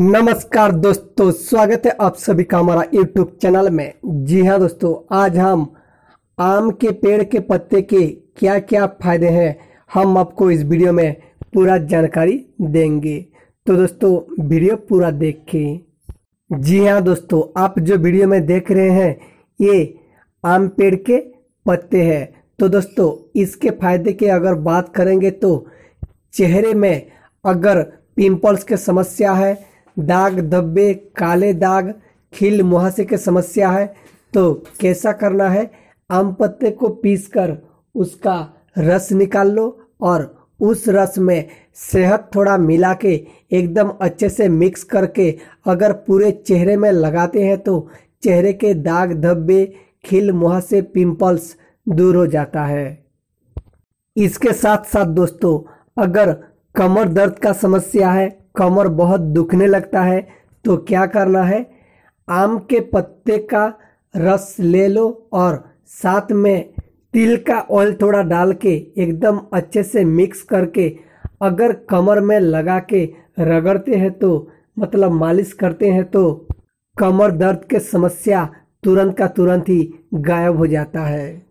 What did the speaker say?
नमस्कार दोस्तों स्वागत है आप सभी का हमारा यूट्यूब चैनल में जी हाँ दोस्तों आज हम आम के पेड़ के पत्ते के क्या क्या फायदे हैं हम आपको इस वीडियो में पूरा जानकारी देंगे तो दोस्तों वीडियो पूरा देखें जी हाँ दोस्तों आप जो वीडियो में देख रहे हैं ये आम पेड़ के पत्ते हैं तो दोस्तों इसके फायदे की अगर बात करेंगे तो चेहरे में अगर पिंपल्स की समस्या है दाग धब्बे काले दाग खिल मुहासे की समस्या है तो कैसा करना है आम पत्ते को पीसकर उसका रस निकाल लो और उस रस में सेहत थोड़ा मिला के एकदम अच्छे से मिक्स करके अगर पूरे चेहरे में लगाते हैं तो चेहरे के दाग धब्बे खिल मुहासे पिंपल्स दूर हो जाता है इसके साथ साथ दोस्तों अगर कमर दर्द का समस्या है कमर बहुत दुखने लगता है तो क्या करना है आम के पत्ते का रस ले लो और साथ में तिल का ऑयल थोड़ा डाल के एकदम अच्छे से मिक्स करके अगर कमर में लगा के रगड़ते हैं तो मतलब मालिश करते हैं तो कमर दर्द के समस्या तुरंत का तुरंत ही गायब हो जाता है